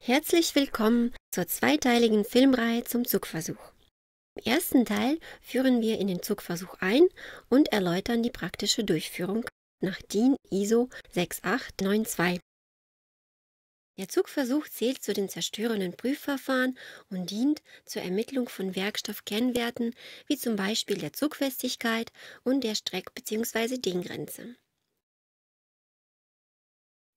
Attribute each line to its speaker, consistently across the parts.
Speaker 1: Herzlich willkommen zur zweiteiligen Filmreihe zum Zugversuch. Im ersten Teil führen wir in den Zugversuch ein und erläutern die praktische Durchführung nach DIN ISO 6892. Der Zugversuch zählt zu den zerstörenden Prüfverfahren und dient zur Ermittlung von Werkstoffkennwerten wie zum Beispiel der Zugfestigkeit und der Streck- bzw. Dehngrenze.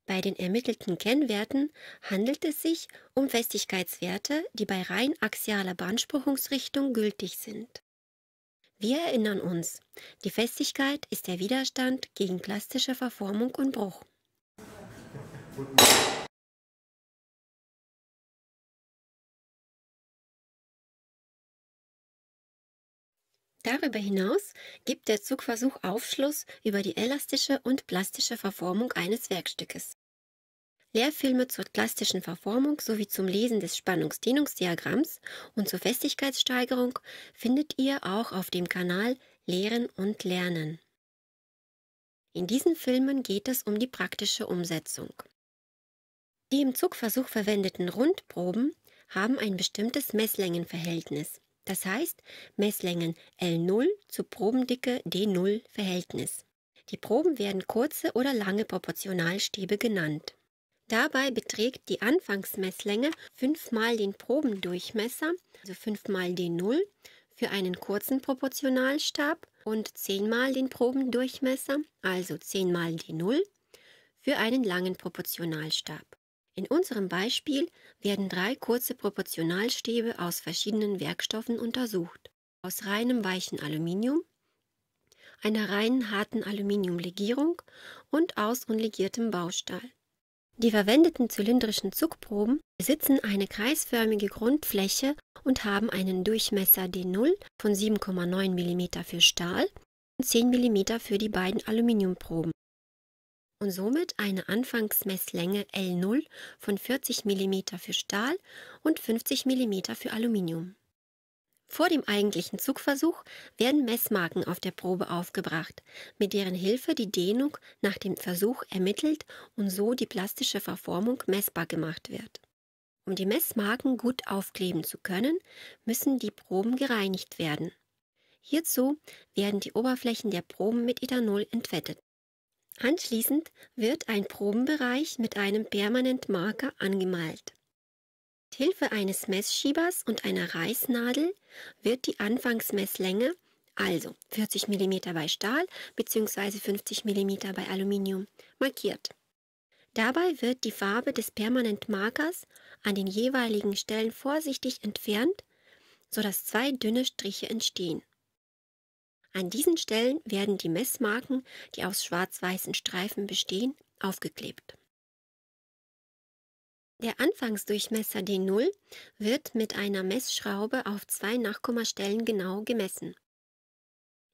Speaker 1: Bei den ermittelten Kennwerten handelt es sich um Festigkeitswerte, die bei rein axialer Beanspruchungsrichtung gültig sind. Wir erinnern uns, die Festigkeit ist der Widerstand gegen plastische Verformung und Bruch. Darüber hinaus gibt der Zugversuch Aufschluss über die elastische und plastische Verformung eines Werkstückes. Lehrfilme zur plastischen Verformung sowie zum Lesen des Spannungsdehnungsdiagramms und zur Festigkeitssteigerung findet ihr auch auf dem Kanal Lehren und Lernen. In diesen Filmen geht es um die praktische Umsetzung. Die im Zugversuch verwendeten Rundproben haben ein bestimmtes Messlängenverhältnis das heißt Messlängen L0 zu Probendicke D0 Verhältnis. Die Proben werden kurze oder lange Proportionalstäbe genannt. Dabei beträgt die Anfangsmesslänge 5 mal den Probendurchmesser, also 5 mal D0, für einen kurzen Proportionalstab und 10 mal den Probendurchmesser, also 10 mal D0, für einen langen Proportionalstab. In unserem Beispiel werden drei kurze Proportionalstäbe aus verschiedenen Werkstoffen untersucht. Aus reinem weichen Aluminium, einer reinen harten Aluminiumlegierung und aus unlegiertem Baustahl. Die verwendeten zylindrischen Zugproben besitzen eine kreisförmige Grundfläche und haben einen Durchmesser D0 von 7,9 mm für Stahl und 10 mm für die beiden Aluminiumproben und somit eine Anfangsmesslänge L0 von 40 mm für Stahl und 50 mm für Aluminium. Vor dem eigentlichen Zugversuch werden Messmarken auf der Probe aufgebracht, mit deren Hilfe die Dehnung nach dem Versuch ermittelt und so die plastische Verformung messbar gemacht wird. Um die Messmarken gut aufkleben zu können, müssen die Proben gereinigt werden. Hierzu werden die Oberflächen der Proben mit Ethanol entfettet. Anschließend wird ein Probenbereich mit einem Permanentmarker angemalt. Mit Hilfe eines Messschiebers und einer Reißnadel wird die Anfangsmesslänge, also 40 mm bei Stahl bzw. 50 mm bei Aluminium, markiert. Dabei wird die Farbe des Permanentmarkers an den jeweiligen Stellen vorsichtig entfernt, sodass zwei dünne Striche entstehen. An diesen Stellen werden die Messmarken, die aus schwarz-weißen Streifen bestehen, aufgeklebt. Der Anfangsdurchmesser D0 wird mit einer Messschraube auf zwei Nachkommastellen genau gemessen.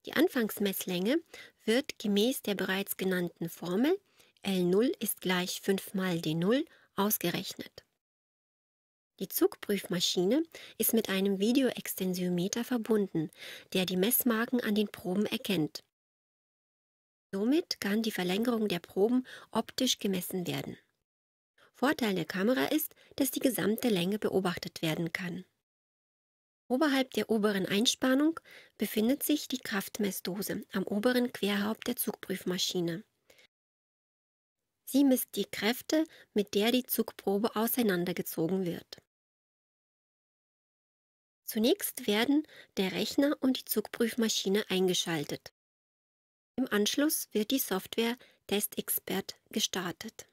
Speaker 1: Die Anfangsmesslänge wird gemäß der bereits genannten Formel L0 ist gleich 5 mal D0 ausgerechnet. Die Zugprüfmaschine ist mit einem Videoextensiometer verbunden, der die Messmarken an den Proben erkennt. Somit kann die Verlängerung der Proben optisch gemessen werden. Vorteil der Kamera ist, dass die gesamte Länge beobachtet werden kann. Oberhalb der oberen Einspannung befindet sich die Kraftmessdose am oberen Querhaupt der Zugprüfmaschine. Sie misst die Kräfte, mit der die Zugprobe auseinandergezogen wird. Zunächst werden der Rechner und die Zugprüfmaschine eingeschaltet. Im Anschluss wird die Software TestExpert gestartet.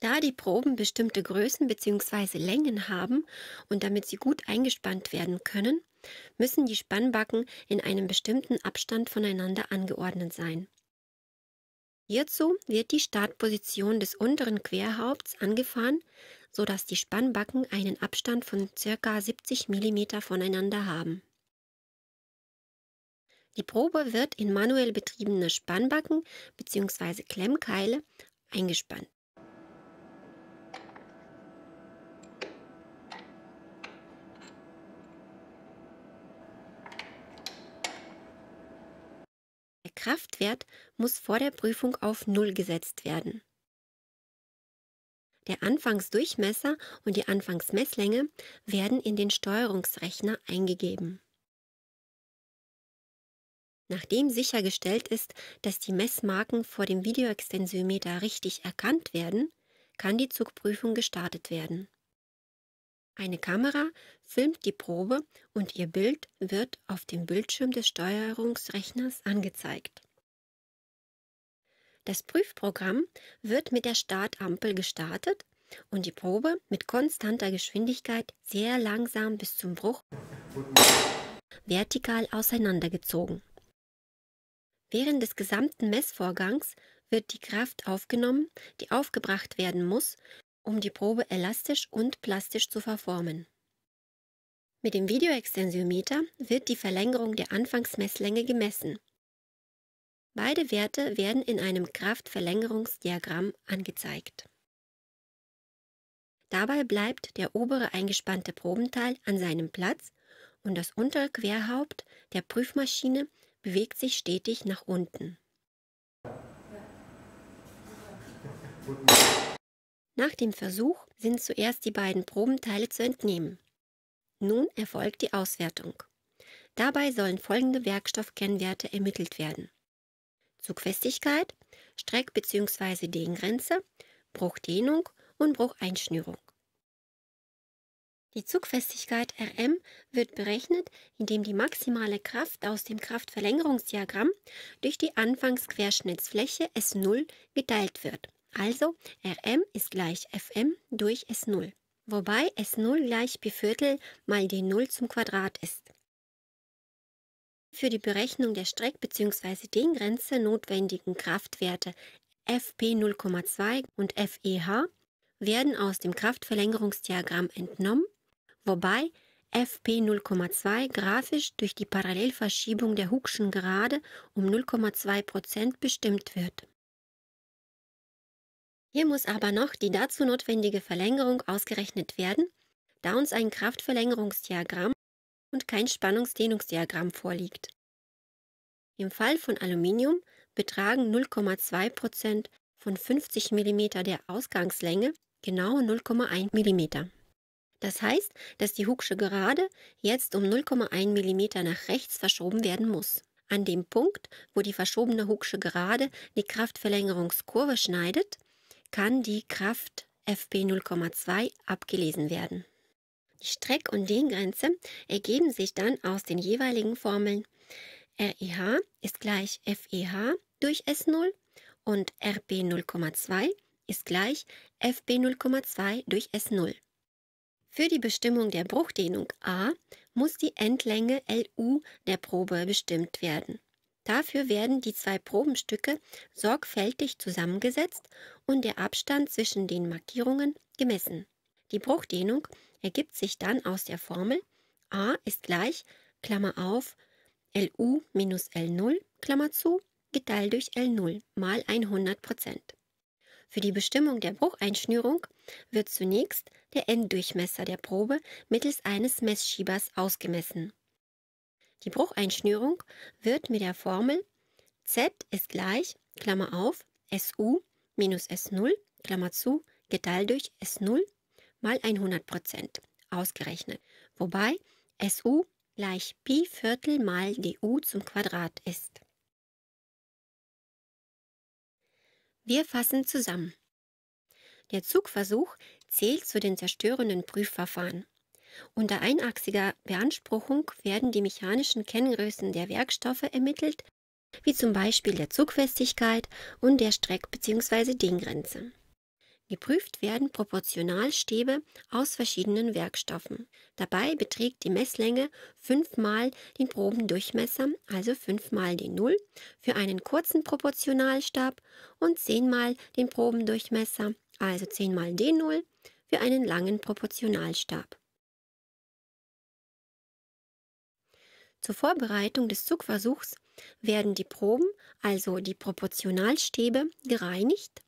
Speaker 1: Da die Proben bestimmte Größen bzw. Längen haben und damit sie gut eingespannt werden können, müssen die Spannbacken in einem bestimmten Abstand voneinander angeordnet sein. Hierzu wird die Startposition des unteren Querhaupts angefahren, sodass die Spannbacken einen Abstand von ca. 70 mm voneinander haben. Die Probe wird in manuell betriebene Spannbacken bzw. Klemmkeile eingespannt. Der Kraftwert muss vor der Prüfung auf Null gesetzt werden. Der Anfangsdurchmesser und die Anfangsmesslänge werden in den Steuerungsrechner eingegeben. Nachdem sichergestellt ist, dass die Messmarken vor dem Videoextensiometer richtig erkannt werden, kann die Zugprüfung gestartet werden. Eine Kamera filmt die Probe und ihr Bild wird auf dem Bildschirm des Steuerungsrechners angezeigt. Das Prüfprogramm wird mit der Startampel gestartet und die Probe mit konstanter Geschwindigkeit sehr langsam bis zum Bruch vertikal auseinandergezogen. Während des gesamten Messvorgangs wird die Kraft aufgenommen, die aufgebracht werden muss, um die Probe elastisch und plastisch zu verformen. Mit dem Videoextensiometer wird die Verlängerung der Anfangsmesslänge gemessen Beide Werte werden in einem Kraftverlängerungsdiagramm angezeigt. Dabei bleibt der obere eingespannte Probenteil an seinem Platz und das untere Querhaupt der Prüfmaschine bewegt sich stetig nach unten. Nach dem Versuch sind zuerst die beiden Probenteile zu entnehmen. Nun erfolgt die Auswertung. Dabei sollen folgende Werkstoffkennwerte ermittelt werden. Zugfestigkeit, Streck- bzw. Dehngrenze, Bruchdehnung und Brucheinschnürung. Die Zugfestigkeit Rm wird berechnet, indem die maximale Kraft aus dem Kraftverlängerungsdiagramm durch die Anfangsquerschnittsfläche S0 geteilt wird. Also Rm ist gleich Fm durch S0, wobei S0 gleich Pi Viertel mal D0 zum Quadrat ist für die Berechnung der Streck- bzw. Dehngrenze notwendigen Kraftwerte FP 0,2 und FEH werden aus dem Kraftverlängerungsdiagramm entnommen, wobei FP 0,2 grafisch durch die Parallelverschiebung der Hooke'schen Gerade um 0,2% bestimmt wird. Hier muss aber noch die dazu notwendige Verlängerung ausgerechnet werden, da uns ein Kraftverlängerungsdiagramm und kein Spannungsdehnungsdiagramm vorliegt. Im Fall von Aluminium betragen 0,2 von 50 mm der Ausgangslänge genau 0,1 mm. Das heißt, dass die Hooksche Gerade jetzt um 0,1 mm nach rechts verschoben werden muss. An dem Punkt, wo die verschobene Hooksche Gerade die Kraftverlängerungskurve schneidet, kann die Kraft FP 0,2 abgelesen werden. Streck- und Dehngrenze ergeben sich dann aus den jeweiligen Formeln. REH ist gleich FEH durch S0 und RB 0,2 ist gleich FB 0,2 durch S0. Für die Bestimmung der Bruchdehnung A muss die Endlänge LU der Probe bestimmt werden. Dafür werden die zwei Probenstücke sorgfältig zusammengesetzt und der Abstand zwischen den Markierungen gemessen. Die Bruchdehnung ergibt sich dann aus der Formel a ist gleich, Klammer auf, LU minus L0, Klammer zu, geteilt durch L0 mal 100 Für die Bestimmung der Brucheinschnürung wird zunächst der Enddurchmesser der Probe mittels eines Messschiebers ausgemessen. Die Brucheinschnürung wird mit der Formel Z ist gleich, Klammer auf, SU minus S0, Klammer zu, geteilt durch S0 mal 100 Prozent ausgerechnet, wobei SU gleich Pi Viertel mal du zum Quadrat ist. Wir fassen zusammen. Der Zugversuch zählt zu den zerstörenden Prüfverfahren. Unter einachsiger Beanspruchung werden die mechanischen Kenngrößen der Werkstoffe ermittelt, wie zum Beispiel der Zugfestigkeit und der Streck- bzw. Dehngrenze. Geprüft werden Proportionalstäbe aus verschiedenen Werkstoffen. Dabei beträgt die Messlänge 5 mal den Probendurchmesser, also 5 mal die 0 für einen kurzen Proportionalstab und 10 mal den Probendurchmesser, also 10 mal die 0 für einen langen Proportionalstab. Zur Vorbereitung des Zugversuchs werden die Proben, also die Proportionalstäbe, gereinigt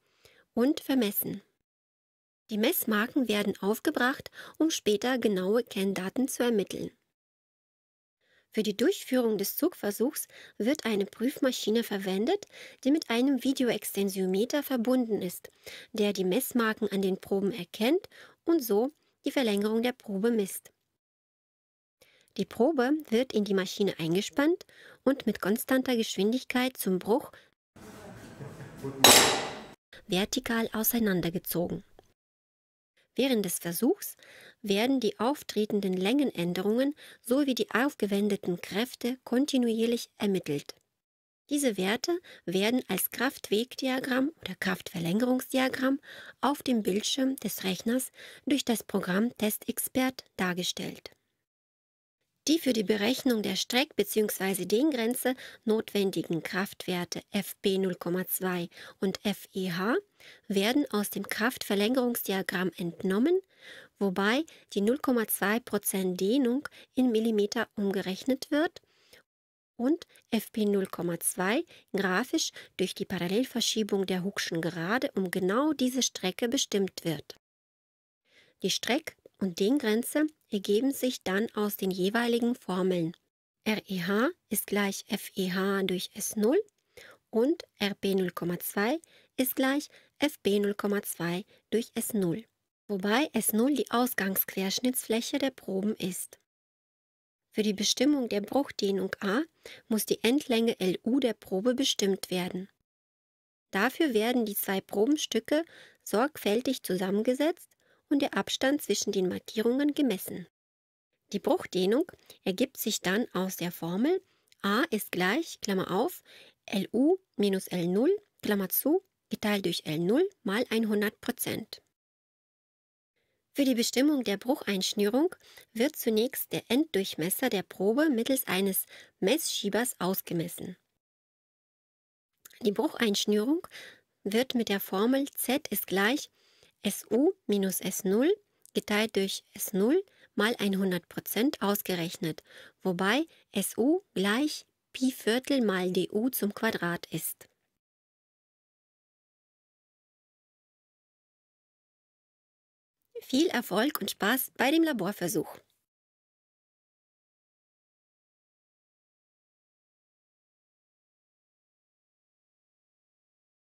Speaker 1: und vermessen. Die Messmarken werden aufgebracht, um später genaue Kenndaten zu ermitteln. Für die Durchführung des Zugversuchs wird eine Prüfmaschine verwendet, die mit einem Videoextensiometer verbunden ist, der die Messmarken an den Proben erkennt und so die Verlängerung der Probe misst. Die Probe wird in die Maschine eingespannt und mit konstanter Geschwindigkeit zum Bruch vertikal auseinandergezogen. Während des Versuchs werden die auftretenden Längenänderungen sowie die aufgewendeten Kräfte kontinuierlich ermittelt. Diese Werte werden als Kraftwegdiagramm oder Kraftverlängerungsdiagramm auf dem Bildschirm des Rechners durch das Programm TestExpert dargestellt die für die Berechnung der Streck- bzw. Dehngrenze notwendigen Kraftwerte FB 0,2 und FEH werden aus dem Kraftverlängerungsdiagramm entnommen, wobei die 0,2% Dehnung in Millimeter umgerechnet wird und FP 0,2 grafisch durch die Parallelverschiebung der Hookschen Gerade um genau diese Strecke bestimmt wird. Die Streck- und den Grenze ergeben sich dann aus den jeweiligen Formeln. REH ist gleich FEH durch S0 und RB 0,2 ist gleich FB 0,2 durch S0, wobei S0 die Ausgangsquerschnittsfläche der Proben ist. Für die Bestimmung der Bruchdehnung A muss die Endlänge LU der Probe bestimmt werden. Dafür werden die zwei Probenstücke sorgfältig zusammengesetzt und der Abstand zwischen den Markierungen gemessen. Die Bruchdehnung ergibt sich dann aus der Formel a ist gleich, Klammer auf, lu minus L0, Klammer zu, geteilt durch L0 mal 100 Für die Bestimmung der Brucheinschnürung wird zunächst der Enddurchmesser der Probe mittels eines Messschiebers ausgemessen. Die Brucheinschnürung wird mit der Formel Z ist gleich SU minus S0 geteilt durch S0 mal 100% ausgerechnet, wobei SU gleich Pi Viertel mal du zum Quadrat ist. Viel Erfolg und Spaß bei dem Laborversuch!